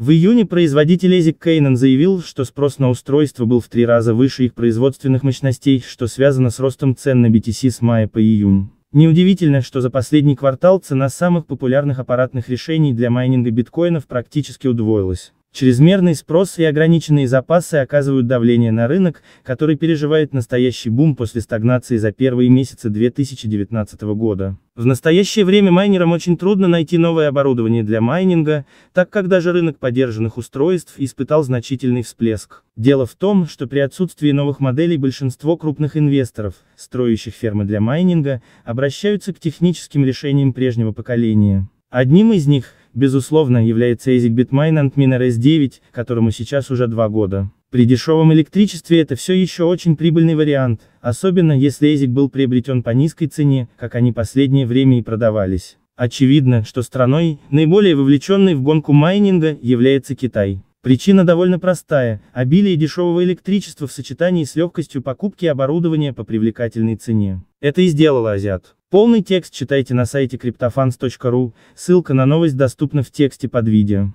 В июне производитель Эзик Кейнен заявил, что спрос на устройство был в три раза выше их производственных мощностей, что связано с ростом цен на BTC с мая по июнь. Неудивительно, что за последний квартал цена самых популярных аппаратных решений для майнинга биткоинов практически удвоилась. Чрезмерный спрос и ограниченные запасы оказывают давление на рынок, который переживает настоящий бум после стагнации за первые месяцы 2019 года. В настоящее время майнерам очень трудно найти новое оборудование для майнинга, так как даже рынок подержанных устройств испытал значительный всплеск. Дело в том, что при отсутствии новых моделей большинство крупных инвесторов, строящих фермы для майнинга, обращаются к техническим решениям прежнего поколения. Одним из них, безусловно, является ASIC Mine Antminer S9, которому сейчас уже два года. При дешевом электричестве это все еще очень прибыльный вариант, особенно если ЭЗИК был приобретен по низкой цене, как они последнее время и продавались. Очевидно, что страной, наиболее вовлеченной в гонку майнинга, является Китай. Причина довольно простая, обилие дешевого электричества в сочетании с легкостью покупки оборудования по привлекательной цене. Это и сделала Азиат. Полный текст читайте на сайте cryptofans.ru, ссылка на новость доступна в тексте под видео.